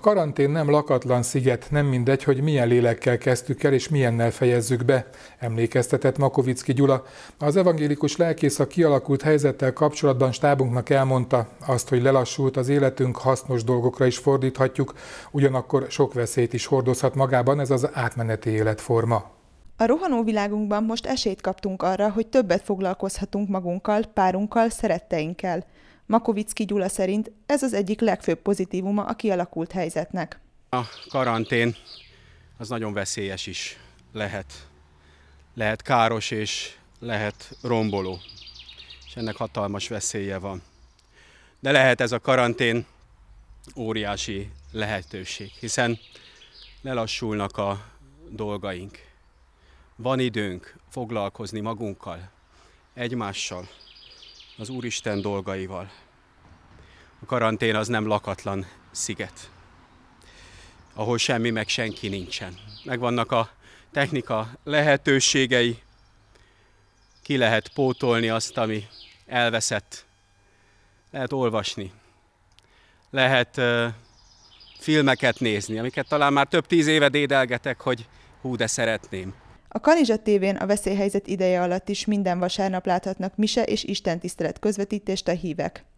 karantén nem lakatlan sziget, nem mindegy, hogy milyen lélekkel kezdtük el és milyennel fejezzük be, emlékeztetett Makovicki Gyula. Az evangélikus lelkész a kialakult helyzettel kapcsolatban stábunknak elmondta azt, hogy lelassult az életünk, hasznos dolgokra is fordíthatjuk, ugyanakkor sok veszélyt is hordozhat magában ez az átmeneti életforma. A rohanó világunkban most esélyt kaptunk arra, hogy többet foglalkozhatunk magunkkal, párunkkal, szeretteinkkel. Makovicki Gyula szerint ez az egyik legfőbb pozitívuma a kialakult helyzetnek. A karantén az nagyon veszélyes is lehet. Lehet káros és lehet romboló, és ennek hatalmas veszélye van. De lehet ez a karantén óriási lehetőség, hiszen lelassulnak a dolgaink. Van időnk foglalkozni magunkkal, egymással, az Úristen dolgaival. A karantén az nem lakatlan sziget, ahol semmi meg senki nincsen. Megvannak a technika lehetőségei, ki lehet pótolni azt, ami elveszett. Lehet olvasni, lehet uh, filmeket nézni, amiket talán már több tíz éve dédelgetek, hogy hú, de szeretném. A Kanizsa tévén a veszélyhelyzet ideje alatt is minden vasárnap láthatnak mise és istentisztelet közvetítést a hívek.